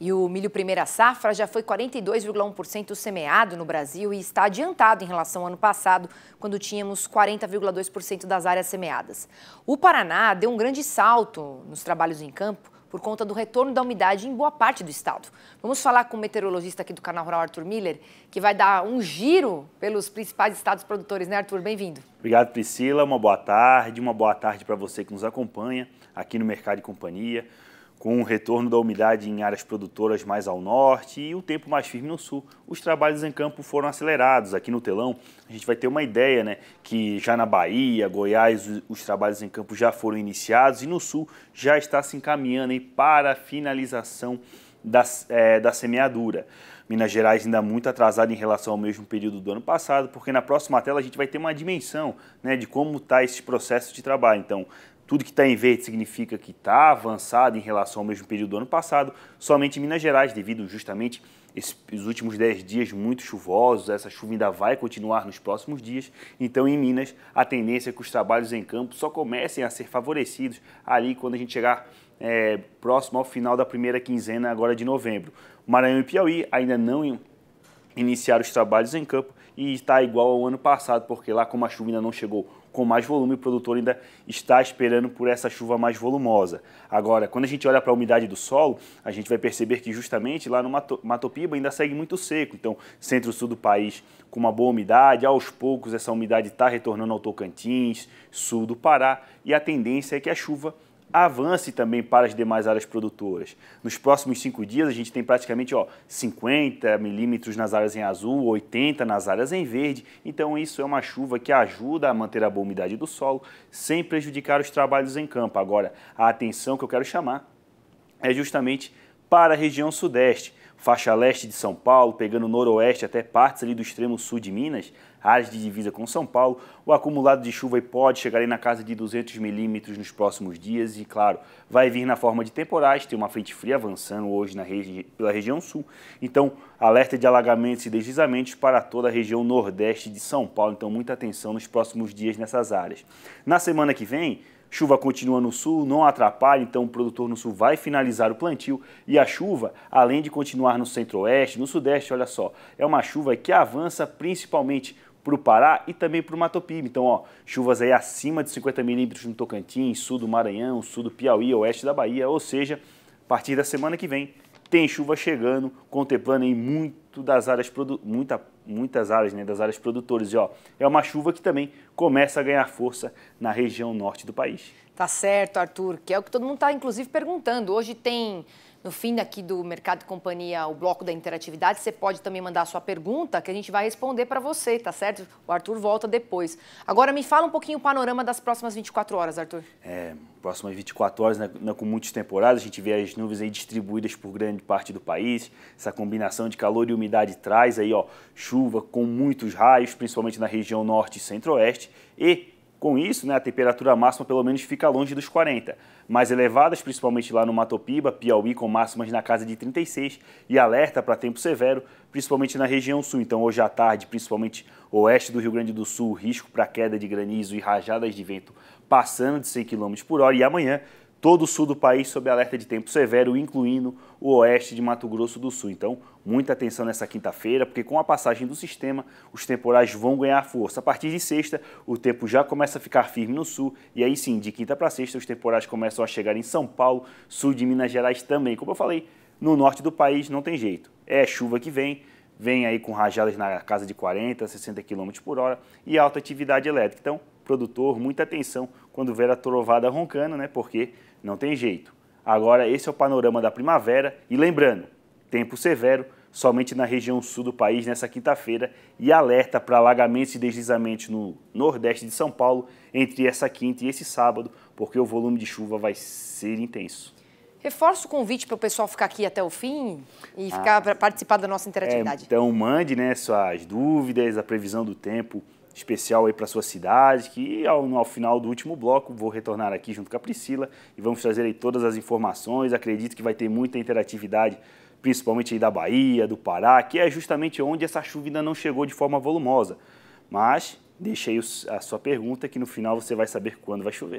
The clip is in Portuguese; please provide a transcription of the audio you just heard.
E o milho primeira safra já foi 42,1% semeado no Brasil e está adiantado em relação ao ano passado, quando tínhamos 40,2% das áreas semeadas. O Paraná deu um grande salto nos trabalhos em campo por conta do retorno da umidade em boa parte do estado. Vamos falar com o meteorologista aqui do canal Rural, Arthur Miller, que vai dar um giro pelos principais estados produtores, né, Arthur? Bem-vindo. Obrigado, Priscila. Uma boa tarde, uma boa tarde para você que nos acompanha aqui no Mercado e Companhia. Com o retorno da umidade em áreas produtoras mais ao norte e o tempo mais firme no sul, os trabalhos em campo foram acelerados. Aqui no telão, a gente vai ter uma ideia, né? Que já na Bahia, Goiás, os trabalhos em campo já foram iniciados e no sul já está se encaminhando hein, para a finalização da, é, da semeadura. Minas Gerais ainda muito atrasada em relação ao mesmo período do ano passado, porque na próxima tela a gente vai ter uma dimensão né, de como está esse processo de trabalho. Então, tudo que está em verde significa que está avançado em relação ao mesmo período do ano passado, somente em Minas Gerais, devido justamente esses últimos 10 dias muito chuvosos, essa chuva ainda vai continuar nos próximos dias. Então, em Minas, a tendência é que os trabalhos em campo só comecem a ser favorecidos ali quando a gente chegar é, próximo ao final da primeira quinzena agora de novembro. Maranhão e Piauí ainda não iniciar os trabalhos em campo e está igual ao ano passado, porque lá como a chuva ainda não chegou com mais volume, o produtor ainda está esperando por essa chuva mais volumosa. Agora, quando a gente olha para a umidade do solo, a gente vai perceber que justamente lá no Mato, Matopiba ainda segue muito seco, então centro-sul do país com uma boa umidade, aos poucos essa umidade está retornando ao Tocantins, sul do Pará, e a tendência é que a chuva avance também para as demais áreas produtoras. Nos próximos cinco dias, a gente tem praticamente ó, 50 milímetros nas áreas em azul, 80 nas áreas em verde. Então, isso é uma chuva que ajuda a manter a boa umidade do solo sem prejudicar os trabalhos em campo. Agora, a atenção que eu quero chamar é justamente para a região sudeste faixa leste de São Paulo, pegando noroeste até partes ali do extremo sul de Minas, áreas de divisa com São Paulo. O acumulado de chuva pode chegar na casa de 200 milímetros nos próximos dias e, claro, vai vir na forma de temporais. Tem uma frente fria avançando hoje na regi pela região sul. Então, alerta de alagamentos e deslizamentos para toda a região nordeste de São Paulo. Então, muita atenção nos próximos dias nessas áreas. Na semana que vem, Chuva continua no sul, não atrapalha, então o produtor no sul vai finalizar o plantio e a chuva, além de continuar no centro-oeste, no sudeste, olha só, é uma chuva que avança principalmente para o Pará e também para o Mato Pibe. Então, ó, chuvas aí acima de 50 milímetros no Tocantins, sul do Maranhão, sul do Piauí, oeste da Bahia, ou seja, a partir da semana que vem tem chuva chegando, contemplando em muito das áreas muita muitas áreas, né, das áreas produtoras. E ó, é uma chuva que também começa a ganhar força na região norte do país. Tá certo, Arthur, que é o que todo mundo está, inclusive, perguntando. Hoje tem no fim daqui do Mercado e Companhia, o bloco da interatividade, você pode também mandar a sua pergunta que a gente vai responder para você, tá certo? O Arthur volta depois. Agora me fala um pouquinho o panorama das próximas 24 horas, Arthur. É, próximas 24 horas, né, né com muitas temporadas, a gente vê as nuvens aí distribuídas por grande parte do país. Essa combinação de calor e umidade traz aí, ó, chuva chuva com muitos raios, principalmente na região norte e centro-oeste, e com isso, né, a temperatura máxima pelo menos fica longe dos 40, mais elevadas principalmente lá no Matopiba, Piauí, com máximas na casa de 36 e alerta para tempo severo, principalmente na região sul. Então, hoje à tarde, principalmente oeste do Rio Grande do Sul, risco para queda de granizo e rajadas de vento passando de 100 km por hora. E amanhã, todo o sul do país sob alerta de tempo severo, incluindo o oeste de Mato Grosso do Sul. Então, muita atenção nessa quinta-feira, porque com a passagem do sistema, os temporais vão ganhar força. A partir de sexta, o tempo já começa a ficar firme no sul, e aí sim, de quinta para sexta, os temporais começam a chegar em São Paulo, sul de Minas Gerais também. Como eu falei, no norte do país não tem jeito. É chuva que vem, vem aí com rajadas na casa de 40, 60 km por hora e alta atividade elétrica. Então, produtor muita atenção quando ver a trovada roncando, né? Porque não tem jeito. Agora, esse é o panorama da primavera e lembrando, tempo severo somente na região sul do país nessa quinta-feira e alerta para alagamentos e deslizamentos no nordeste de São Paulo entre essa quinta e esse sábado, porque o volume de chuva vai ser intenso. Reforça o convite para o pessoal ficar aqui até o fim e ah. ficar participar da nossa interatividade. É, então mande né, suas dúvidas, a previsão do tempo especial aí para sua cidade, que ao, ao final do último bloco vou retornar aqui junto com a Priscila e vamos trazer aí todas as informações. Acredito que vai ter muita interatividade, principalmente aí da Bahia, do Pará, que é justamente onde essa chuva ainda não chegou de forma volumosa. Mas deixei a sua pergunta que no final você vai saber quando vai chover.